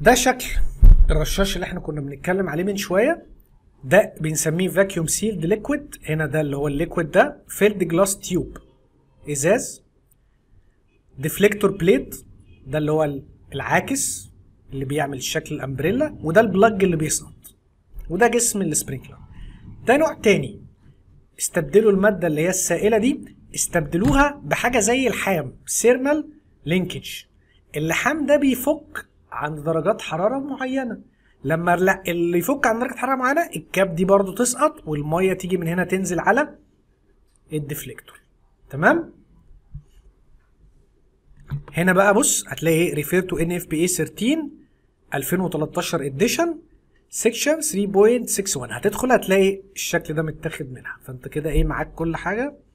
ده شكل الرشاش اللي احنا كنا بنتكلم عليه من شويه ده بنسميه فاكيوم سيلد ليكويد هنا ده اللي هو الليكويد ده فيلد جلاس تيوب ازاز ديفليكتور بليت ده اللي هو العاكس اللي بيعمل شكل الامبريلا وده البلج اللي بيسقط وده جسم السبرينكلر ده نوع تاني استبدلوا المادة اللي هي السائلة دي استبدلوها بحاجة زي الحام سيرمال لينكج اللحام ده بيفك عند درجات حراره معينه لما لا اللي يفك عن درجه حراره معينه الكاب دي برضو تسقط والميه تيجي من هنا تنزل على الديفليكتور تمام هنا بقى بص هتلاقي ايه ريفير تو ان اف بي اي 13 2013 اديشن سيكشن 3.61 هتدخل هتلاقي الشكل ده متاخد منها فانت كده ايه معاك كل حاجه